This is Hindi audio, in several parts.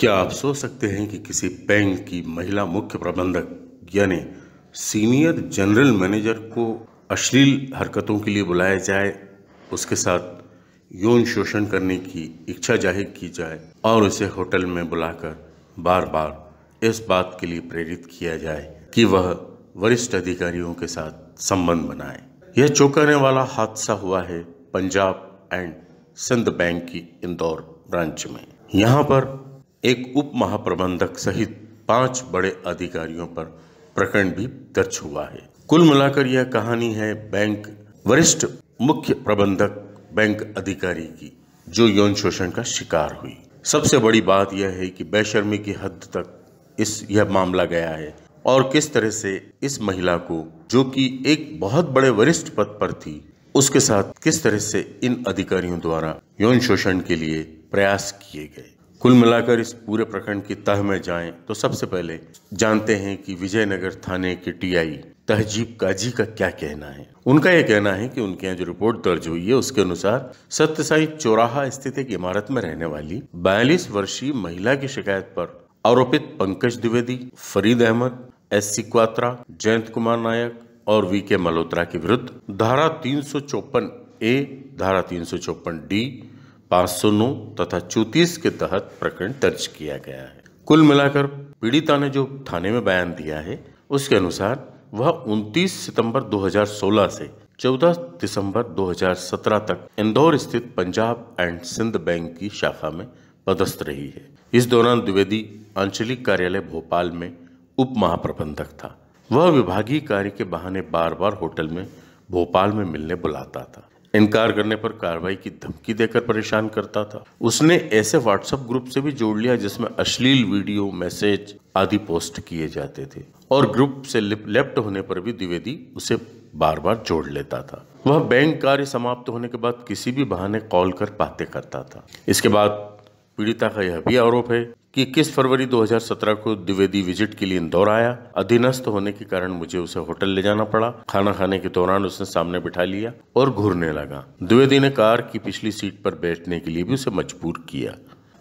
क्या आप सोच सकते हैं कि किसी बैंक की महिला मुख्य प्रबंधक यानी सीनियर जनरल मैनेजर को अश्लील हरकतों के लिए बुलाया जाए उसके साथ यौन शोषण करने की इच्छा जाहिर की जाए और उसे होटल में बुलाकर बार बार इस बात के लिए प्रेरित किया जाए कि वह वरिष्ठ अधिकारियों के साथ संबंध बनाए यह चौंकाने वाला हादसा हुआ है पंजाब एंड सिंध बैंक की इंदौर ब्रांच में यहाँ पर एक उप महाप्रबंधक सहित पांच बड़े अधिकारियों पर प्रकरण भी दर्ज हुआ है कुल मिलाकर यह कहानी है बैंक वरिष्ठ मुख्य प्रबंधक बैंक अधिकारी की जो यौन शोषण का शिकार हुई सबसे बड़ी बात यह है कि बेशर्मी की हद तक इस यह मामला गया है और किस तरह से इस महिला को जो कि एक बहुत बड़े वरिष्ठ पद पर थी उसके साथ किस तरह से इन अधिकारियों द्वारा यौन शोषण के लिए प्रयास किए गए कुल मिलाकर इस पूरे प्रखंड की तह में जाएं तो सबसे पहले जानते हैं कि विजयनगर थाने के टीआई तहजीब काजी का क्या कहना है उनका यह कहना है कि उनके यहाँ जो रिपोर्ट दर्ज हुई है उसके अनुसार सत्य चौराहा स्थित एक इमारत में रहने वाली बयालीस वर्षीय महिला की शिकायत पर आरोपित पंकज द्विवेदी फरीद अहमद एस सी क्वात्रा जयंत कुमार नायक और वी के मल्होत्रा के विरुद्ध धारा तीन ए धारा तीन डी पाँच तथा चौतीस के तहत प्रकरण दर्ज किया गया है कुल मिलाकर पीड़िता ने जो थाने में बयान दिया है उसके अनुसार वह 29 सितंबर 2016 से 14 दिसंबर 2017 तक इंदौर स्थित पंजाब एंड सिंध बैंक की शाखा में पदस्थ रही है इस दौरान द्विवेदी आंचलिक कार्यालय भोपाल में उप महाप्रबंधक था वह विभागीय कार्य के बहाने बार बार होटल में भोपाल में मिलने बुलाता था इनकार करने पर कार्रवाई की धमकी देकर परेशान करता था उसने ऐसे व्हाट्सएप ग्रुप से भी जोड़ लिया जिसमें अश्लील वीडियो मैसेज आदि पोस्ट किए जाते थे और ग्रुप से लेफ्ट होने पर भी द्विवेदी उसे बार बार जोड़ लेता था वह बैंक कार्य समाप्त होने के बाद किसी भी बहाने कॉल कर बातें करता था इसके बाद पीड़िता का यह भी आरोप है कि इक्कीस फरवरी 2017 को द्विवेदी विजिट के लिए इंदौर आया अधीनस्थ होने के कारण मुझे उसे होटल ले जाना पड़ा खाना खाने के दौरान उसने सामने बिठा लिया और घूरने लगा द्विवेदी ने कार की पिछली सीट पर बैठने के लिए भी उसे मजबूर किया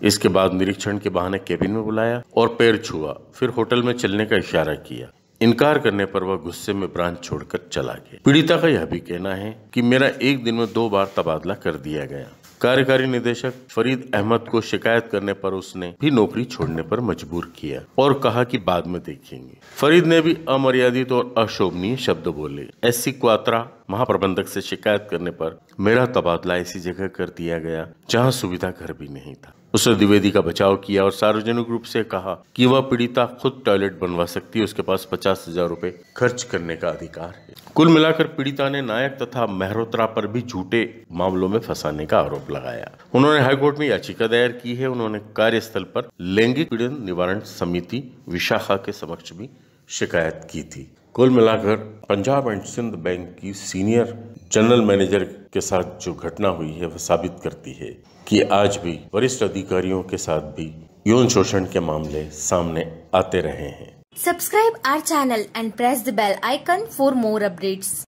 इसके बाद निरीक्षण के बहाने केबिन में बुलाया और पैर छुआ फिर होटल में चलने का इशारा किया इनकार करने पर वह गुस्से में ब्रांच छोड़कर चला गया पीड़िता का यह भी कहना है कि मेरा एक दिन में दो बार तबादला कर दिया गया कार्यकारी निदेशक फरीद अहमद को शिकायत करने पर उसने भी नौकरी छोड़ने पर मजबूर किया और कहा कि बाद में देखेंगे फरीद ने भी अमर्यादित और अशोभनीय शब्द बोले एस सी क्वात्रा महाप्रबंधक से शिकायत करने पर मेरा तबादला ऐसी जगह कर दिया गया जहां सुविधा घर भी नहीं था उसने द्विवेदी का बचाव किया और सार्वजनिक रूप से कहा कि वह पीड़िता खुद टॉयलेट बनवा सकती है उसके पास पचास हजार रूपए खर्च करने का अधिकार है कुल मिलाकर पीड़िता ने नायक तथा मेहरोत्रा पर भी झूठे मामलों में फंसाने का आरोप लगाया उन्होंने हाईकोर्ट में याचिका दायर की है उन्होंने कार्यस्थल पर लैंगिक पीड़न निवारण समिति विशाखा के समक्ष भी शिकायत की थी कुल मिलाकर पंजाब एंड सिंध बैंक की सीनियर जनरल मैनेजर के साथ जो घटना हुई है वह साबित करती है कि आज भी वरिष्ठ अधिकारियों के साथ भी यौन शोषण के मामले सामने आते रहे हैं subscribe our channel and press the bell icon for more updates